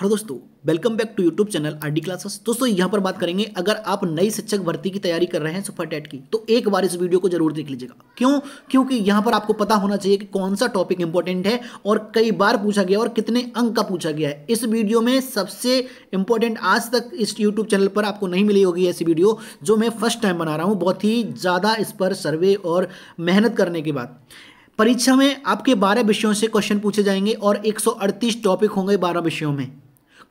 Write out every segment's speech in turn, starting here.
hello दोस्तों welcome back to YouTube channel R D classes दोस्तों यहाँ पर बात करेंगे अगर आप नई शिक्षक भर्ती की तैयारी कर रहे हैं सुपर टेट की तो एक बार इस वीडियो को जरूर देख लीजिएगा क्यों क्योंकि यहाँ पर आपको पता होना चाहिए कि कौन सा टॉपिक इंपॉर्टेंट है और कई बार पूछा गया और कितने अंक का पूछा गया है इस वीडियो में सबसे इंपॉर्टेंट आज तक इस यूट्यूब चैनल पर आपको नहीं मिली होगी ऐसी वीडियो जो मैं फर्स्ट टाइम बना रहा हूँ बहुत ही ज़्यादा इस पर सर्वे और मेहनत करने के बाद परीक्षा में आपके 12 विषयों से क्वेश्चन पूछे जाएंगे और 138 टॉपिक होंगे 12 विषयों में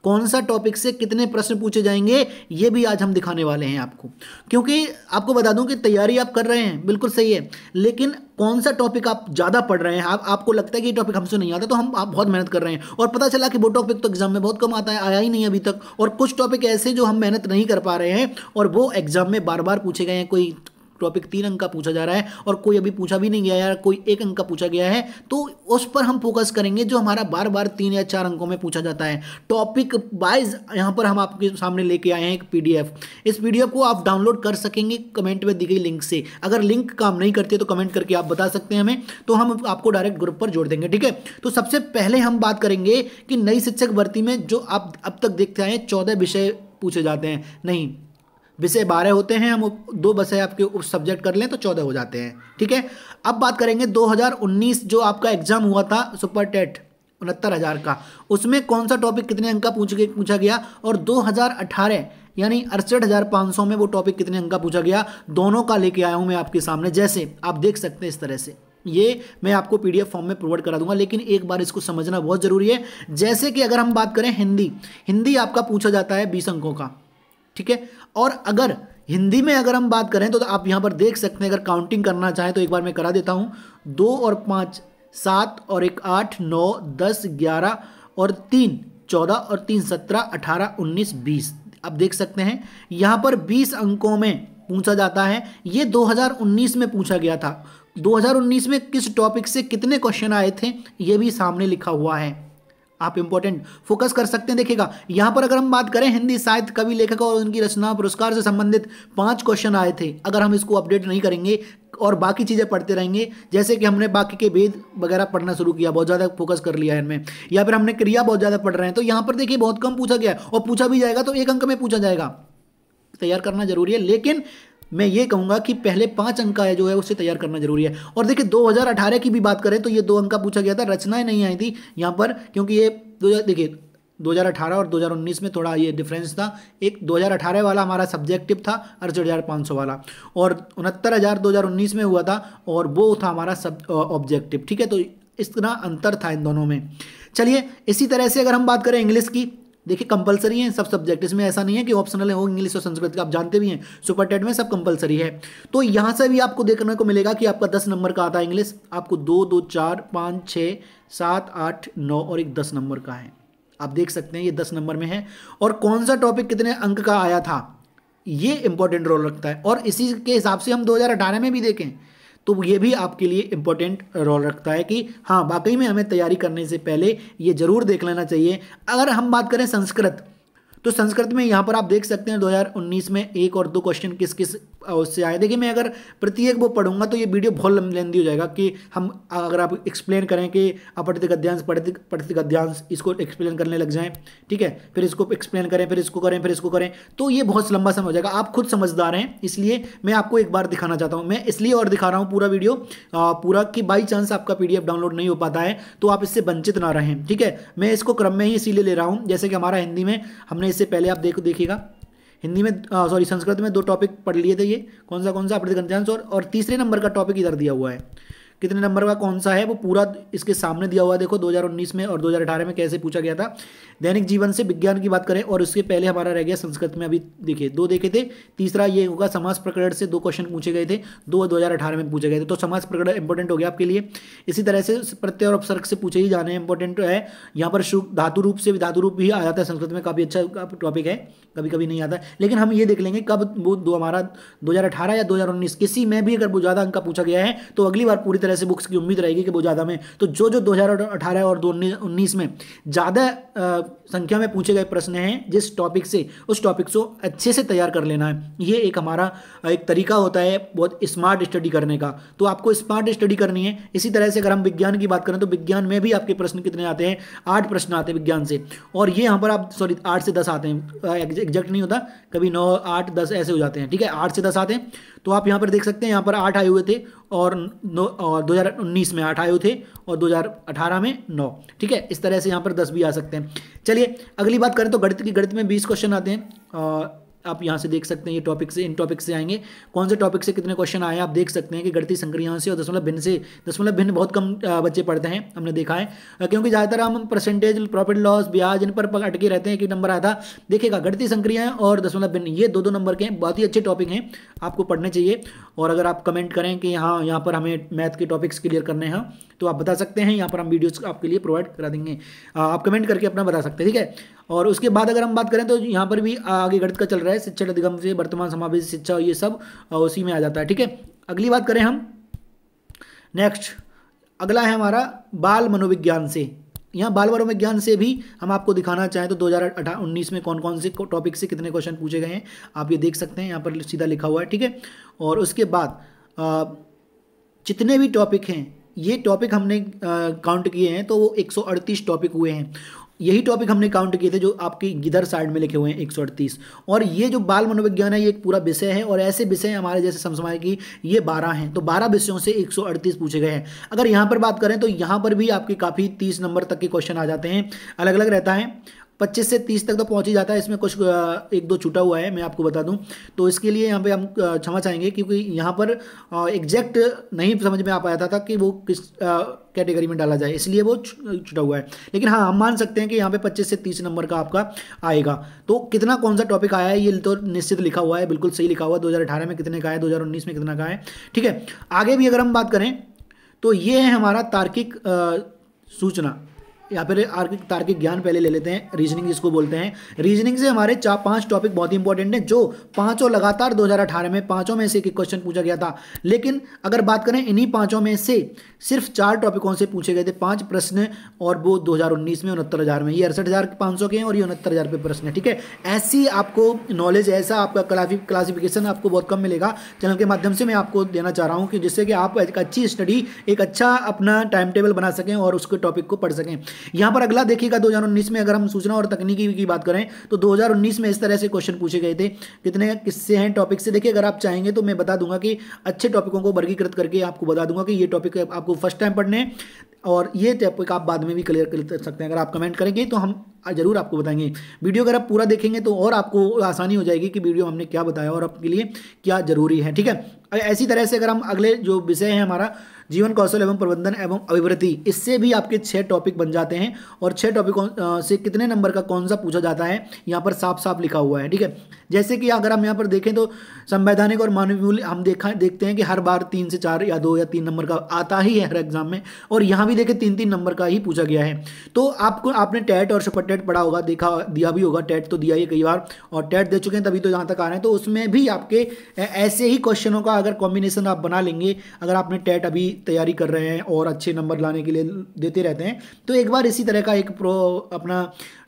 कौन सा टॉपिक से कितने प्रश्न पूछे जाएंगे ये भी आज हम दिखाने वाले हैं आपको क्योंकि आपको बता दूं कि तैयारी आप कर रहे हैं बिल्कुल सही है लेकिन कौन सा टॉपिक आप ज़्यादा पढ़ रहे हैं आप आपको लगता है कि ये टॉपिक हमसे नहीं आता तो हम आप बहुत मेहनत कर रहे हैं और पता चला कि वो टॉपिक तो एग्जाम में बहुत कम आता है आया ही नहीं अभी तक और कुछ टॉपिक ऐसे जो हम मेहनत नहीं कर पा रहे हैं और वो एग्जाम में बार बार पूछे गए हैं कोई टॉपिक तीन अंक का पूछा जा रहा है और कोई अभी पूछा भी नहीं गया यार कोई एक अंक का पूछा गया है तो उस पर हम फोकस करेंगे जो हमारा बार बार तीन या चार अंकों में पूछा जाता है टॉपिक वाइज यहाँ पर हम आपके सामने लेके आए हैं एक पी इस पी को आप डाउनलोड कर सकेंगे कमेंट में दी गई लिंक से अगर लिंक काम नहीं करती तो कमेंट करके आप बता सकते हैं हमें तो हम आपको डायरेक्ट ग्रुप पर जोड़ देंगे ठीक है तो सबसे पहले हम बात करेंगे कि नई शिक्षक भर्ती में जो आप अब तक देखते आए चौदह विषय पूछे जाते हैं नहीं विषय बारह होते हैं हम दो विषय आपके उप सब्जेक्ट कर लें तो चौदह हो जाते हैं ठीक है अब बात करेंगे 2019 जो आपका एग्जाम हुआ था सुपर टेट उनहत्तर हज़ार का उसमें कौन सा टॉपिक कितने अंक का पूछ पूछा गया और 2018 यानी अड़सठ हज़ार पाँच सौ में वो टॉपिक कितने अंक का पूछा गया दोनों का लेके आया हूँ मैं आपके सामने जैसे आप देख सकते हैं इस तरह से ये मैं आपको पीडीएफ फॉर्म में प्रोवाइड करा दूंगा लेकिन एक बार इसको समझना बहुत ज़रूरी है जैसे कि अगर हम बात करें हिंदी हिंदी आपका पूछा जाता है बीस अंकों का ठीक है और अगर हिंदी में अगर हम बात करें तो, तो आप यहाँ पर देख सकते हैं अगर काउंटिंग करना चाहें तो एक बार मैं करा देता हूँ दो और पाँच सात और एक आठ नौ दस ग्यारह और तीन चौदह और तीन सत्रह अठारह उन्नीस बीस आप देख सकते हैं यहाँ पर बीस अंकों में पूछा जाता है ये 2019 में पूछा गया था 2019 में किस टॉपिक से कितने क्वेश्चन आए थे ये भी सामने लिखा हुआ है आप इंपॉर्टेंट फोकस कर सकते हैं देखिएगा यहाँ पर अगर हम बात करें हिंदी साहित्य कवि लेखक और उनकी रचना पुरस्कार से संबंधित पांच क्वेश्चन आए थे अगर हम इसको अपडेट नहीं करेंगे और बाकी चीज़ें पढ़ते रहेंगे जैसे कि हमने बाकी के वेद वगैरह पढ़ना शुरू किया बहुत ज़्यादा फोकस कर लिया है इनमें या फिर हमने क्रिया बहुत ज़्यादा पढ़ रहे हैं तो यहाँ पर देखिए बहुत कम पूछा गया और पूछा भी जाएगा तो एक अंक में पूछा जाएगा तैयार करना जरूरी है लेकिन मैं ये कहूँगा कि पहले पाँच अंक का जो है उसे तैयार करना जरूरी है और देखिए 2018 की भी बात करें तो ये दो अंक का पूछा गया था रचनाएं नहीं आई थी यहाँ पर क्योंकि ये दो देखिए 2018 और 2019 में थोड़ा ये डिफरेंस था एक 2018 वाला हमारा सब्जेक्टिव था अड़सठ हज़ार पाँच सौ वाला और उनहत्तर हज़ार दो हज़ार उन्नीस में हुआ था और वो था हमारा सब ऑब्जेक्टिव ठीक है तो इतना अंतर था इन दोनों में चलिए इसी तरह से अगर हम बात करें इंग्लिश की देखिए कंपलसरी है सब सब्जेक्ट इसमें ऐसा नहीं है कि ऑप्शनल है वो इंग्लिश और संस्कृत का आप जानते भी हैं सुपर टेट में सब कंपलसरी है तो यहाँ से भी आपको देखने को मिलेगा कि आपका दस नंबर का आता है इंग्लिश आपको दो दो चार पाँच छः सात आठ नौ और एक दस नंबर का है आप देख सकते हैं ये दस नंबर में है और कौन सा टॉपिक कितने अंक का आया था ये इंपॉर्टेंट रोल रखता है और इसी के हिसाब से हम दो में भी देखें तो ये भी आपके लिए इम्पोर्टेंट रोल रखता है कि हाँ वाकई में हमें तैयारी करने से पहले ये ज़रूर देख लेना चाहिए अगर हम बात करें संस्कृत तो संस्कृत में यहाँ पर आप देख सकते हैं 2019 में एक और दो क्वेश्चन किस किस उससे आए देखिए मैं अगर प्रत्येक वो पढ़ूंगा तो ये वीडियो बहुत लेंदी हो जाएगा कि हम अगर आप एक्सप्लेन करें कि अपठित गद्यांश पठित पठित गद्यांश इसको एक्सप्लेन करने लग जाएं ठीक है फिर इसको एक्सप्लेन करें फिर इसको करें फिर इसको करें तो ये बहुत लंबा समय हो जाएगा आप खुद समझदार हैं इसलिए मैं आपको एक बार दिखाना चाहता हूँ मैं इसलिए और दिखा रहा हूँ पूरा वीडियो पूरा कि बाई चांस आपका पी डाउनलोड नहीं हो पाता है तो आप इससे वंचित ना रहें ठीक है मैं इसको क्रम में ही इसीलिए ले रहा हूँ जैसे कि हमारा हिंदी में हमने इससे पहले आप देख देखिएगा हिंदी में सॉरी संस्कृत में दो टॉपिक पढ़ लिए थे ये कौन सा कौन सा अपने घनश्याम और, और तीसरे नंबर का टॉपिक इधर दिया हुआ है कितने नंबर का कौन सा है वो पूरा इसके सामने दिया हुआ है देखो 2019 में और 2018 में कैसे पूछा गया था दैनिक जीवन से विज्ञान की बात करें और उसके पहले हमारा रह गया संस्कृत में अभी देखिए दो देखे थे तीसरा ये होगा समाज प्रकरण से दो क्वेश्चन पूछे गए थे दो दो में पूछे गए थे तो समाज प्रकरण इंपॉर्टेंट हो गया आपके लिए इसी तरह से प्रत्यय और अपसर्ग से पूछे ही जाने इंपॉर्टेंट है यहाँ पर धातु रूप से धातु रूप भी आ जाता है संस्कृत में काफ़ी अच्छा टॉपिक है कभी कभी नहीं आता लेकिन हम ये देख लेंगे कब वो दो हमारा दो या दो किसी में भी अगर वो ज़्यादा अंक पूछा गया है तो अगली बार पूरी तरह से बुक्स की उम्मीद रहेगी कि वो ज़्यादा में तो जो जो दो और दो में ज़्यादा संख्या में पूछे गए प्रश्न हैं जिस टॉपिक से उस टॉपिक को अच्छे से तैयार कर लेना है ये एक हमारा एक तरीका होता है बहुत स्मार्ट स्टडी करने का तो आपको स्मार्ट स्टडी करनी है इसी तरह से अगर हम विज्ञान की बात करें तो विज्ञान में भी आपके प्रश्न कितने आते हैं आठ प्रश्न आते हैं विज्ञान से और ये यहाँ पर आप सॉरी आठ से दस आते हैं एग्जैक्ट नहीं होता कभी नौ आठ दस ऐसे हो जाते हैं ठीक है आठ से दस आते हैं तो आप यहाँ पर देख सकते हैं यहाँ पर आठ आए हुए थे और नौ और उन्नीस में आठ आयु थे और 2018 में नौ ठीक है इस तरह से यहाँ पर दस भी आ सकते हैं चलिए अगली बात करें तो गणित की गणित में बीस क्वेश्चन आते हैं आप यहाँ से देख सकते हैं ये टॉपिक से इन टॉपिक से आएंगे कौन से टॉपिक से कितने क्वेश्चन आए आप देख सकते हैं कि गणित संक्रियाओं से और दशमलव भिन्न से दशमलव भिन्न बहुत कम बच्चे पढ़ते हैं हमने देखा है क्योंकि ज़्यादातर हम परसेंटेज प्रॉफिट लॉस ब्याज इन पर अटके रहते हैं कि नंबर आया था देखिएगा गणितीय संक्रियाएँ और दशमलव भिन्न ये दो दो नंबर के हैं बहुत ही अच्छे टॉपिक हैं आपको पढ़ने चाहिए और अगर आप कमेंट करें कि हाँ यहाँ पर हमें मैथ के टॉपिक्स क्लियर करने हैं तो आप बता सकते हैं यहाँ पर हम वीडियोस आपके लिए प्रोवाइड करा देंगे आप कमेंट करके अपना बता सकते हैं ठीक है और उसके बाद अगर हम बात करें तो यहाँ पर भी आगे गणित का चल रहा है शिक्षा अधिगम से वर्तमान समावेश शिक्षा ये सब उसी में आ जाता है ठीक है अगली बात करें हम नेक्स्ट अगला है हमारा बाल मनोविज्ञान से यहाँ बाल बालवरों में ज्ञान से भी हम आपको दिखाना चाहें तो दो हज़ार में कौन कौन से टॉपिक से कितने क्वेश्चन पूछे गए हैं आप ये देख सकते हैं यहाँ पर सीधा लिखा हुआ है ठीक है और उसके बाद जितने भी टॉपिक हैं ये टॉपिक हमने काउंट किए हैं तो वो 138 टॉपिक हुए हैं यही टॉपिक हमने काउंट किए थे जो आपके गिधर साइड में लिखे हुए हैं एक और ये जो बाल मनोविज्ञान है ये एक पूरा विषय है और ऐसे विषय हमारे जैसे समझवाए कि ये बारह हैं तो बारह विषयों से एक पूछे गए हैं अगर यहाँ पर बात करें तो यहाँ पर भी आपके काफ़ी तीस नंबर तक के क्वेश्चन आ जाते हैं अलग अलग रहता है पच्चीस से तीस तक तो पहुँच ही जाता है इसमें कुछ एक दो छूटा हुआ है मैं आपको बता दूँ तो इसके लिए यहाँ पर हम क्षमा चाहेंगे क्योंकि यहाँ पर एग्जैक्ट नहीं समझ में आ पाया था कि वो किस कैटेगरी में डाला जाए इसलिए वो छुटा हुआ है लेकिन हाँ हम मान सकते हैं कि यहाँ पे 25 से 30 नंबर का आपका आएगा तो कितना कौन सा टॉपिक आया है ये तो निश्चित लिखा हुआ है बिल्कुल सही लिखा हुआ है 2018 में कितने का है 2019 में कितना का है ठीक है आगे भी अगर हम बात करें तो ये है हमारा तार्किक सूचना या फिर आर्किक तार्किक ज्ञान पहले ले लेते हैं रीजनिंग जिसको बोलते हैं रीजनिंग से हमारे चार पांच टॉपिक बहुत इंपॉर्टेंट है जो पांचों लगातार 2018 में पांचों में से एक क्वेश्चन पूछा गया था लेकिन अगर बात करें इन्हीं पांचों में से सिर्फ चार टॉपिकों से पूछे गए थे पांच प्रश्न और वो दो में उनहत्तर हज़ार में ये अड़सठ हज़ार पाँच सौ के हैं और ये उनहत्तर हज़ार पे प्रश्न है ठीक है ऐसी आपको नॉलेज ऐसा आपका क्लासिफिकेशन आपको बहुत कम मिलेगा चैनल के माध्यम से मैं आपको देना चाह रहा हूँ कि जिससे कि आप एक अच्छी स्टडी एक अच्छा अपना टाइम टेबल बना सकें और उसके टॉपिक को पढ़ सकें यहां पर अगला देखिएगा 2019 में अगर हम सूचना और तकनीकी की बात करें तो 2019 में इस तरह से क्वेश्चन पूछे गए थे कितने किससे हैं टॉपिक से देखिए अगर आप चाहेंगे तो मैं बता दूंगा कि अच्छे टॉपिकों को वर्गीकृत करके आपको बता दूंगा कि ये टॉपिक आपको फर्स्ट टाइम पढ़ने और ये टॉपिक आप बाद में भी क्लियर कर सकते हैं अगर आप कमेंट करेंगे तो हम ज़रूर आपको बताएंगे वीडियो अगर आप पूरा देखेंगे तो और आपको आसानी हो जाएगी कि वीडियो हमने क्या बताया और आपके लिए क्या ज़रूरी है ठीक है ऐसी तरह से अगर हम अगले जो विषय है हमारा जीवन कौशल एवं प्रबंधन एवं अभिवृत्ति इससे भी आपके छः टॉपिक बन जाते हैं और छः टॉपिकों से कितने नंबर का कौन सा पूछा जाता है यहाँ पर साफ साफ लिखा हुआ है ठीक है जैसे कि अगर हम यहाँ पर देखें तो संवैधानिक और मानव मूल्य हम देखा देखते हैं कि हर बार तीन से चार या दो या तीन नंबर का आता ही है हर एग्जाम में और यहाँ भी देखे तीन तीन नंबर का ही पूछा गया है तो आपको आपने टेट और सुपर टेट पढ़ा होगा देखा दिया भी होगा टेट तो दिया ही कई बार और टेट दे चुके हैं तभी तो जहां तक आ रहे हैं तो उसमें भी आपके ऐसे ही क्वेश्चनों का अगर कॉम्बिनेशन आप बना लेंगे अगर आपने टेट अभी तैयारी कर रहे हैं और अच्छे नंबर लाने के लिए देते रहते हैं तो एक बार इसी तरह का एक प्रो अपना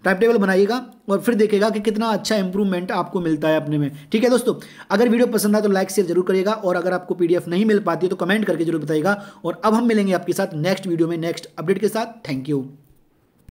टाइम टेबल बनाइएगा और फिर देखेगा कि कितना अच्छा इंप्रूवमेंट आपको मिलता है अपने में ठीक है दोस्तों अगर वीडियो पसंद आए तो लाइक शेयर जरूर करिएगा और अगर आपको पीडीएफ नहीं मिल पाती है तो कमेंट करके जरूर बताइएगा और अब हम मिलेंगे आपके साथ नेक्स्ट वीडियो में हूँ मैं नेक्स्ट अपडेट के साथ थैंक यू